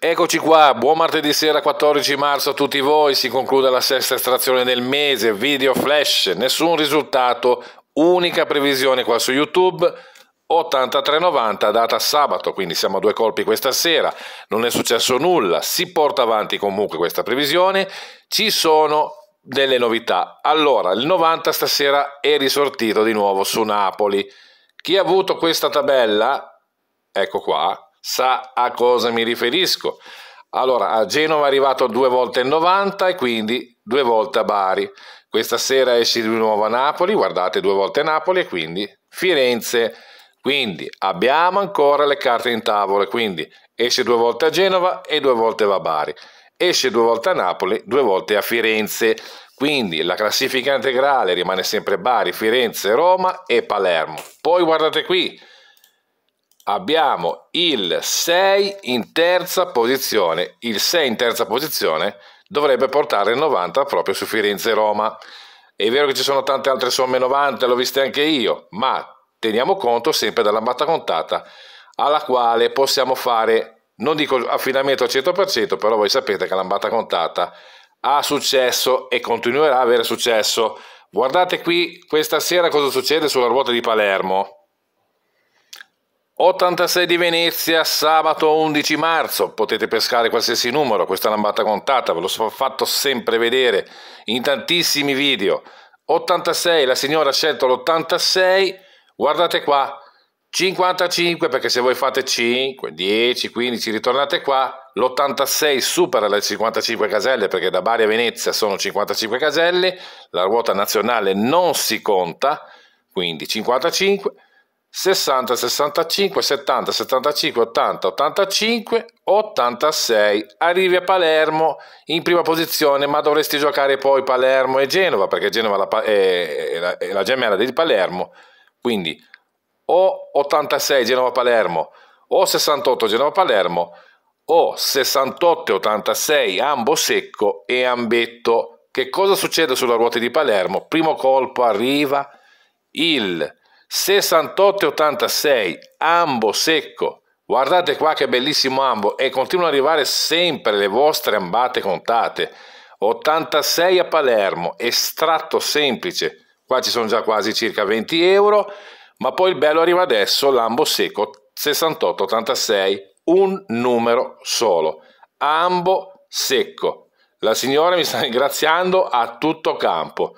Eccoci qua, buon martedì sera 14 marzo a tutti voi, si conclude la sesta estrazione del mese, video flash, nessun risultato, unica previsione qua su YouTube, 83,90 data sabato, quindi siamo a due colpi questa sera, non è successo nulla, si porta avanti comunque questa previsione, ci sono delle novità. Allora, il 90 stasera è risortito di nuovo su Napoli. Chi ha avuto questa tabella, ecco qua, sa a cosa mi riferisco. Allora, a Genova è arrivato due volte in 90 e quindi due volte a Bari. Questa sera esce di nuovo a Napoli, guardate due volte Napoli e quindi Firenze. Quindi abbiamo ancora le carte in tavola, quindi esce due volte a Genova e due volte va a Bari. Esce due volte a Napoli, due volte a Firenze. Quindi la classifica integrale rimane sempre Bari, Firenze, Roma e Palermo. Poi guardate qui, abbiamo il 6 in terza posizione. Il 6 in terza posizione dovrebbe portare il 90 proprio su Firenze-Roma. È vero che ci sono tante altre somme 90, l'ho viste anche io, ma teniamo conto sempre della matta contata alla quale possiamo fare, non dico affidamento al 100%, però voi sapete che la matta contata ha successo e continuerà a avere successo. Guardate qui questa sera cosa succede sulla ruota di Palermo. 86 di Venezia, sabato 11 marzo, potete pescare qualsiasi numero, questa lambata contata, ve l'ho fatto sempre vedere in tantissimi video. 86, la signora ha scelto l'86, guardate qua, 55 perché se voi fate 5, 10, 15, ritornate qua, l'86 supera le 55 caselle perché da Bari a Venezia sono 55 caselle, la ruota nazionale non si conta, quindi 55 60, 65, 70, 75, 80, 85, 86. Arrivi a Palermo in prima posizione, ma dovresti giocare poi Palermo e Genova, perché Genova è la, è la gemella di Palermo. Quindi o 86 Genova-Palermo, o 68 Genova-Palermo, o 68-86 Ambo Secco e Ambetto. Che cosa succede sulla ruota di Palermo? Primo colpo arriva il 68-86, ambo secco. Guardate qua che bellissimo ambo e continuano ad arrivare sempre le vostre ambate contate. 86 a Palermo, estratto semplice. Qua ci sono già quasi circa 20 euro, ma poi il bello arriva adesso, l'ambo secco 68-86, un numero solo. Ambo secco. La signora mi sta ringraziando a tutto campo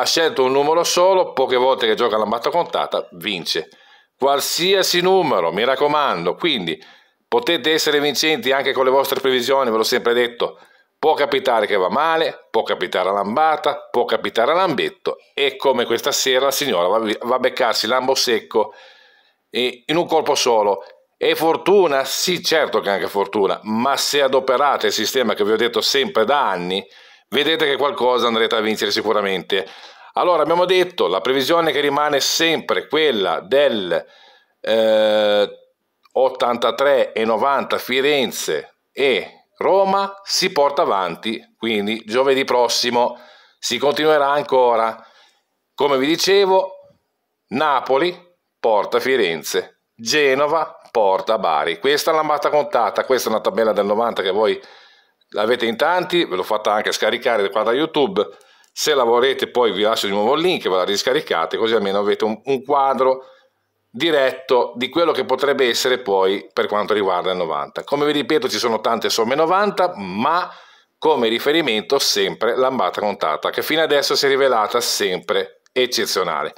ha scelto un numero solo, poche volte che gioca la matta contata, vince. Qualsiasi numero, mi raccomando, quindi potete essere vincenti anche con le vostre previsioni, ve l'ho sempre detto. Può capitare che va male, può capitare a lambata, può capitare a lambetto e come questa sera la signora va, a beccarsi lambo secco in un colpo solo. E fortuna? Sì, certo che anche fortuna, ma se adoperate il sistema che vi ho detto sempre da anni, vedete che qualcosa andrete a vincere sicuramente. Allora abbiamo detto la previsione che rimane sempre quella del eh, 83 e 90 Firenze e Roma si porta avanti, quindi giovedì prossimo si continuerà ancora. Come vi dicevo, Napoli porta Firenze, Genova porta Bari. Questa è la matta contata, questa è una tabella del 90 che voi l'avete in tanti, ve l'ho fatta anche scaricare qua da YouTube, se la volete poi vi lascio di nuovo il link, ve la riscaricate così almeno avete un, un quadro diretto di quello che potrebbe essere poi per quanto riguarda il 90. Come vi ripeto ci sono tante somme 90, ma come riferimento sempre l'ambata contata, che fino adesso si è rivelata sempre eccezionale.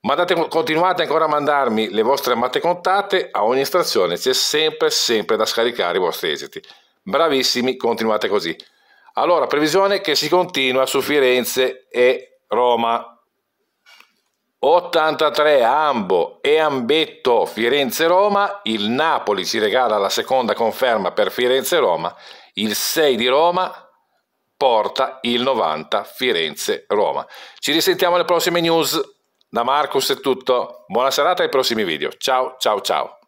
Ma continuate ancora a mandarmi le vostre amate contate, a ogni stazione c'è sempre sempre da scaricare i vostri esiti. Bravissimi, continuate così. Allora, previsione che si continua su Firenze e Roma. 83 Ambo e Ambetto Firenze-Roma, il Napoli si regala la seconda conferma per Firenze-Roma, il 6 di Roma porta il 90 Firenze-Roma. Ci risentiamo alle prossime news, da Marcus è tutto, buona serata e ai prossimi video, ciao ciao ciao.